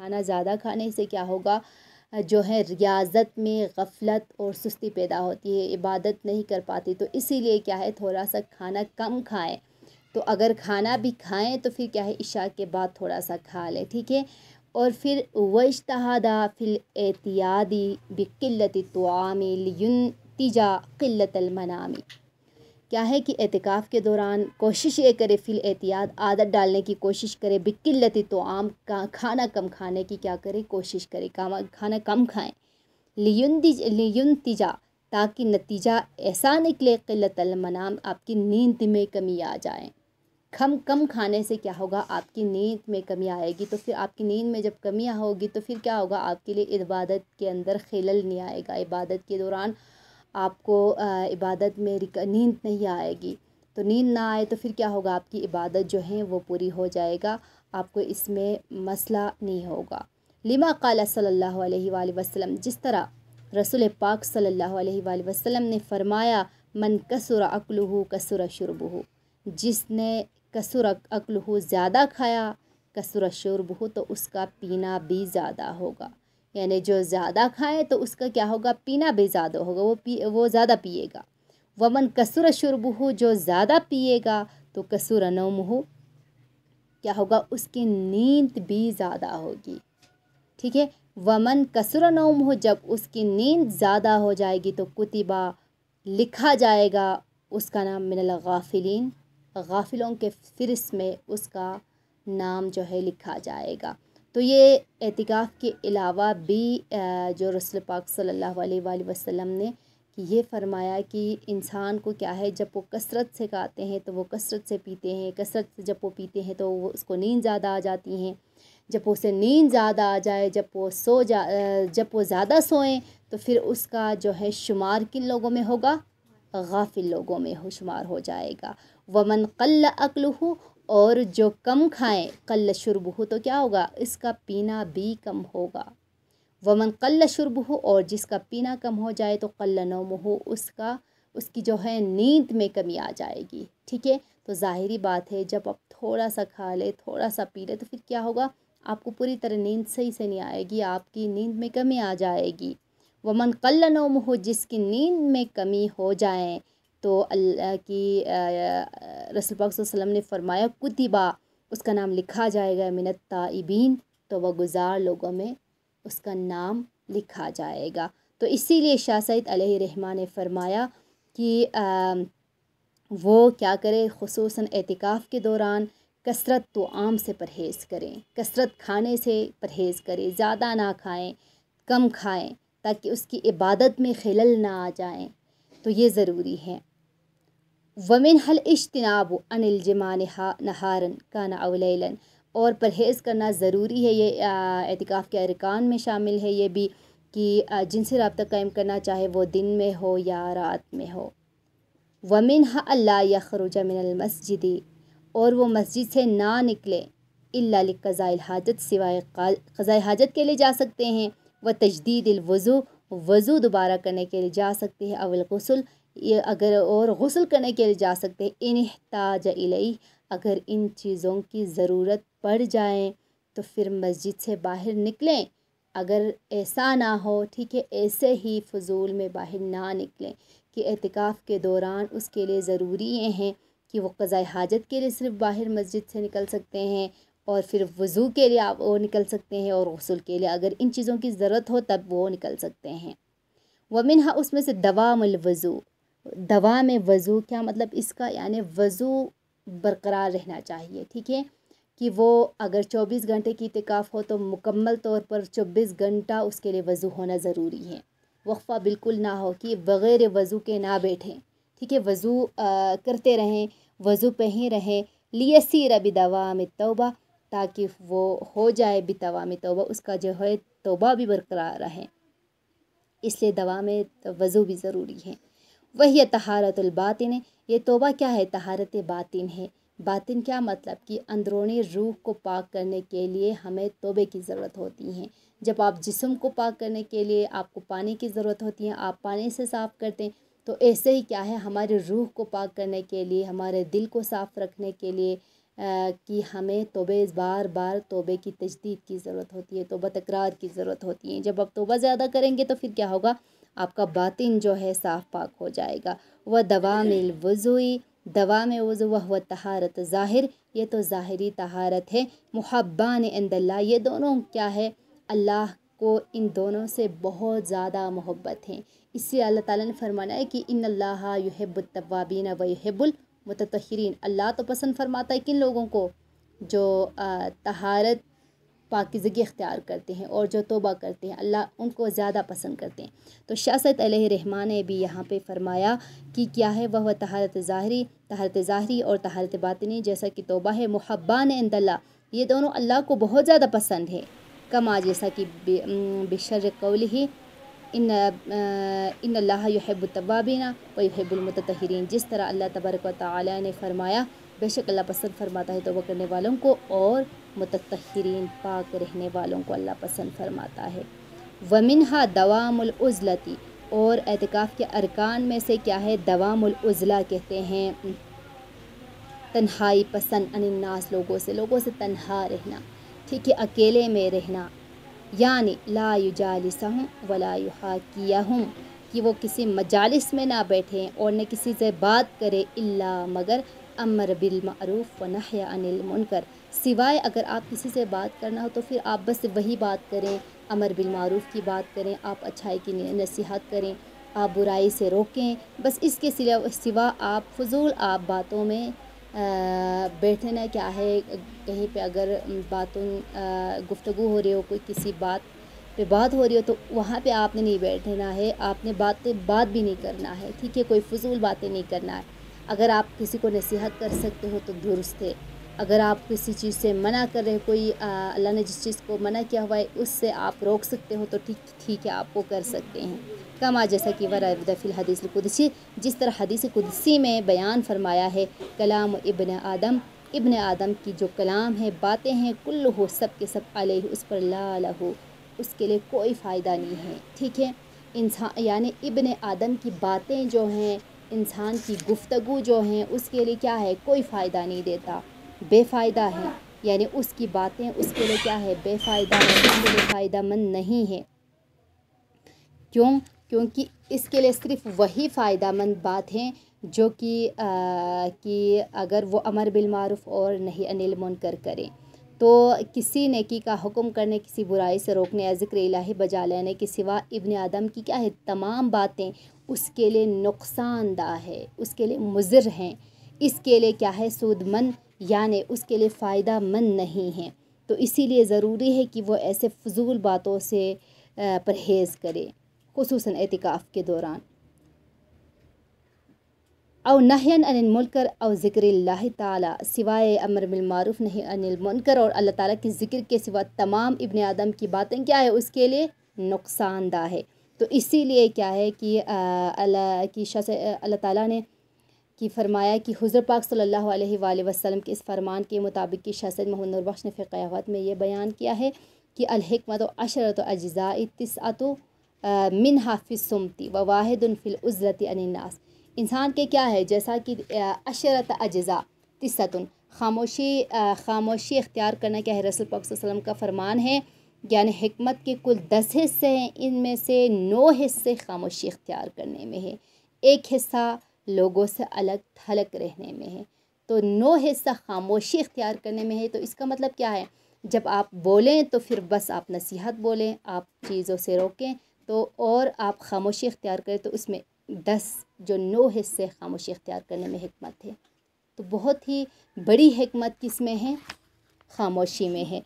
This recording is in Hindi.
खाना ज़्यादा खाने से क्या होगा जो है रियाज़त में गफलत और सुस्ती पैदा होती है इबादत नहीं कर पाती तो इसीलिए क्या है थोड़ा सा खाना कम खाएं तो अगर खाना भी खाएं तो फिर क्या है इशा के बाद थोड़ा सा खा लें ठीक है और फिर वशतहादा फिल एहतियादी बिकिल्लत तो आमिल तिजा किल्लत क्या है कि एहतिकाफ़ के दौरान कोशिश ये करे फिल एहतियात आदत डालने की कोशिश करें बिकिल्लती तो आम का खाना कम खाने की क्या करें कोशिश करे काम खाना कम खाएँ लियुनतिज ताकि नतीजा ऐसा निकले किल्लत आपकी नींद में कमी आ जाए कम कम खाने से क्या होगा आपकी नींद में कमी आएगी तो फिर आपकी नींद में जब कमी होगी तो फिर क्या होगा आपके लिए इबादत के अंदर खिलल नहीं आएगा इबादत के दौरान आपको इबादत में नींद नहीं आएगी तो नींद ना आए तो फिर क्या होगा आपकी इबादत जो है वो पूरी हो जाएगा आपको इसमें मसला नहीं होगा लिमा कल सल्लल्लाहु अलैहि जिस तरह रसूल पाक सल्लल्लाहु अलैहि ने फरमाया मन कसुर अकलहू कसुर शुरबहू जिसने कसुर अकलहू ज़्यादा खाया कसुर हो तो उसका पीना भी ज़्यादा होगा यानी जो ज़्यादा खाए तो उसका क्या होगा पीना भी ज़्यादा होगा वो पी वो ज़्यादा पिएगा वमन कसुर शुरब हो जो ज़्यादा पिएगा तो कसूर हो क्या होगा उसकी नींद भी ज़्यादा होगी ठीक है वमन कसुर नोम हो जब उसकी नींद ज़्यादा हो जाएगी तो कुतिबा लिखा जाएगा उसका नाम मिनल गाफिलीन गाफिलों के फिर में उसका नाम जो है लिखा जाएगा तो ये एहतिकाफ़ के अलावा भी जो रसल पाक सल्लल्लाहु अलैहि वसल्लम ने ये फरमाया कि इंसान को क्या है जब वो कसरत से खाते हैं तो वो कसरत से पीते हैं कसरत से जब वो पीते हैं तो वो उसको नींद ज़्यादा आ जाती हैं जब उसे नींद ज़्यादा आ जाए जब वो सो जा जब वो ज़्यादा सोएं तो फिर उसका जो है शुमार किन लोगों में होगा गाफिल लोगों में हो शुमार हो जाएगा वमन कल अक्ल हो और जो कम खाएं कल शुरब हो तो क्या होगा इसका पीना भी कम होगा वमन कल शुरब हो और जिसका पीना कम हो जाए तो कल नोम हो उसका उसकी जो है नींद में कमी आ जाएगी ठीक है तो ज़ाहरी बात है जब आप थोड़ा सा खा ले थोड़ा सा पी ले तो फिर क्या होगा आपको पूरी तरह नींद सही से नहीं आएगी आपकी नींद में कमी आ जाएगी वमन कल नोम हो जिसकी नींद में कमी हो जाए तो अल्लाह की रसूल पाक वसल्लम ने फ़रमाया कुतिबा उसका नाम लिखा जाएगा मिनत ताइबीन तो वह गुज़ार लोगों में उसका नाम लिखा जाएगा तो इसीलिए शाह सैद रहमान ने फरमाया कि आ, वो क्या करें खसूस एहतिकाफ़ के दौरान कसरत तो आम से परहेज़ करें कसरत खाने से परहेज़ करें ज़्यादा ना खाएं कम खाएं ताकि उसकी इबादत में खलल ना आ जाएं तो ये ज़रूरी है वमिन हल इश्तनाब अनिल जमान नहारन काना अवलन और परहेज़ करना ज़रूरी है ये एहतिकाफ़ के अरकान में शामिल है ये भी कि जिनसे रबता कायम करना चाहे वो दिन में हो या रात में हो वमिन अल्ला यखरुजा मिनलमसजिदी और वो मस्जिद से ना निकले इल्ला कज़ाइल हाजत सिवाय कज़ाई हाजत के लिए जा सकते हैं व तजदीद वज़ू वज़ू दोबारा करने के लिए जा सकते हैं अवलगसल ये अगर और गसल करने के लिए जा सकते हैं इन ताज इलई अगर इन चीज़ों की ज़रूरत पड़ जाए तो फिर मस्जिद से बाहर निकलें अगर ऐसा ना हो ठीक है ऐसे ही फजूल में बाहर ना निकलें कि एहतिकाफ़ के दौरान उसके लिए ज़रूरी ये हैं कि वो क़ज़ाए हाजत के लिए सिर्फ बाहर मस्जिद से निकल सकते हैं और फिर वज़ू के लिए आप वो निकल सकते हैं और गसल के लिए अगर इन चीज़ों की ज़रूरत हो तब वो निकल सकते हैं वमिन उसमें से दवा वज़ू दवा में वज़ू क्या मतलब इसका यानी वज़ू बरकरार रहना चाहिए ठीक है कि वो अगर 24 घंटे की इतिकाफ़ हो तो मुकम्मल तौर पर 24 घंटा उसके लिए वज़ू होना ज़रूरी है वक्फ़ा बिल्कुल ना हो कि बग़ैर वज़ू के ना बैठें ठीक है वज़ू करते रहें वज़ू पे ही रहें लिए सीर अभी दवा में तोबा ताकि वो हो जाए भी दवा में तोबा उसका जो है तोबा भी बरकरार रहे इसलिए दवा में वज़ू भी ज़रूरी है वही तहारतुलबातिन ये तोबा क्या है तहारत बातिन है बातिन क्या मतलब कि अंदरूनी रूह को पाक करने के लिए हमें तोबे की ज़रूरत होती है जब आप जिसम को पाक करने के लिए आपको पानी की ज़रूरत होती है आप पानी से साफ़ करते हैं तो ऐसे ही क्या है हमारे रूह को पाक करने के लिए हमारे दिल को साफ़ रखने के लिए कि हमें तोबे बार बार तोबे की तजदीद की ज़रूरत होती है तोबा तकरार की ज़रूरत होती है जब आप तोबा ज़्यादा करेंगे तो फिर क्या होगा आपका बातिन जो है साफ पाक हो जाएगा व दवा मिल वज़ुई दवा में वज़ु वह तहारत ज़ाहिर ये तो ज़ाहरी तहारत है मुहब्बान इंदल्ला ये दोनों क्या है अल्लाह को इन दोनों से बहुत ज़्यादा मोहब्बत है इसलिए अल्लाह ताला ने फरमाना है कि इन अल्लाह युहबुलतवाबीन वहबुल मततहरीन अल्लाह तो पसंद फरमाता है किन लोगों को जो तहारत पाकिजगी अख्तियार करते हैं और जो तोबा करते हैं अल्लाह उनको ज़्यादा पसंद करते हैं तो शासत रहमान ने भी यहाँ पे फरमाया कि क्या है वह तहारत ज़ाहरी तहारत ज़ाहरी और तहारत बातनी जैसा कि तोबा है महब्बान अंदल्ला ये दोनों अल्लाह को बहुत ज़्यादा पसंद है कमा जैसा कि बिशर कौल ही इन इन अल्लाह यहबुलतवाबिना और युहबुलमतरीन जिस तरह अल्लाह तबरक ने फरमाया बेशक अल्लाह पसंद फरमाता है तोबा करने वालों को और मुतरीन पाक रहने वालों को अल्लाह पसंद फरमाता है वमिन हा दवामुलज़लती और एहतिकाफ़ के अरकान में से क्या है दवामुलज़ला कहते हैं तन्हाई पसंद अनन्नास लोगों से लोगों से तन्हा रहना ठीक है अकेले में रहना यानी ला जालिस हूँ वला किया हूँ कि वो किसी मजालस में ना बैठें और न किसी से बात करें इल्ला मगर अमर बिलमरूफ़ व नहया अनिल मुनकर सिवाय अगर आप किसी से बात करना हो तो फिर आप बस वही बात करें अमर बिलमरूफ़ की बात करें आप अच्छाई की नसीहत करें आप बुराई से रोकें बस इसके सिवा आप फजूल आप बातों में बैठना क्या है कहीं पे अगर बातों गुफ्तु हो रही हो कोई किसी बात पे बात हो रही हो तो वहाँ पे आपने नहीं बैठना है आपने बातें बात भी नहीं करना है ठीक है कोई फजूल बातें नहीं करना है अगर आप किसी को नसीहत कर सकते हो तो दुरुस्त है अगर आप किसी चीज़ से मना कर रहे हो कोई अल्लाह ने जिस चीज़ को मना किया हुआ है उससे आप रोक सकते हो तो ठीक ठीक है आप वो कर सकते हैं कमा जैसा कि वरदफ़िल हदीस कुदसी जिस तरह हदीस कुदसी में बयान फरमाया है कलाम इबन आदम इबन आदम की जो कलाम है बातें हैं कुल हो सब के सब अल उस पर लाल हो उसके लिए कोई फ़ायदा नहीं है ठीक है इंसान यानी इबन आदम की बातें जो हैं इंसान की गुफ्तगु जो हैं उसके लिए क्या है कोई फ़ायदा नहीं देता बेफ़ायदा है यानी उसकी बातें उसके लिए क्या है बेफ़ायदा है उसके लिए फ़ायदा मंद नहीं है क्यों क्योंकि इसके लिए सिर्फ वही फ़ायदा मंद बात हैं जो कि कि अगर वो अमर बिलमारूफ़ और नहीं अनिल मुनकर करें तो किसी नेकी का हुक्म करने किसी बुराई से रोकने या ज़िक्र इलाही बजा लेने के सिवा इब्न आदम की क्या है तमाम बातें उसके लिए नुकसानदा है उसके लिए मुज़र हैं इसके लिए क्या है सूदमंद यानि उसके लिए फ़ायदा मंद नहीं है तो इसीलिए ज़रूरी है कि वो ऐसे फजूल बातों से परहेज़ करे खसूस एहतिकाफ़ के दौरान और नहयन अनिल मुनकर और ज़िक्र ताला सिवाय अमर बिलमारूफ नहीं अनिल मुनकर और अल्लाह ताला के ज़िक्र के सिवा तमाम इबन आदम की बातें क्या है उसके लिए नुकसानदा है तो इसीलिए क्या है कि अल्लाह की शस अल्लाह ताला ने कि फरमाया कि हज़र पाक सल्लल्लाहु अलैहि वसल्लम के इस फरमान के मुताबिक कि शाह मोहम्मद नूरबख्श ने फ़िक़यावत में यह बयान किया है कि अलहमत अशरत अज्ज़ा तस्अत मिन सुमती व वाहिदफ़िलज़रत अननास इंसान के क्या है जैसा कि अशरत अज्ज़ा तस्तुन खामोशी खामोशी अख्तियार करना क्या है रसल पक्षम का फरमान है यानी हमत के कुल दस हिस्से हैं इनमें से नौ हिस्से खामोशी अख्तियार करने में है एक हिस्सा लोगों से अलग थलग रहने में है तो नौ हिस्सा खामोशी अख्तियार करने में है तो इसका मतलब क्या है जब आप बोलें तो फिर बस आप नसीहत बोलें आप चीज़ों से रोकें तो और आप खामोशी अख्तियार करें तो उसमें दस जो नौ हिस्से खामोशी इख्तियार करने में हमत है तो बहुत ही बड़ी हमत किस में है खामोशी में है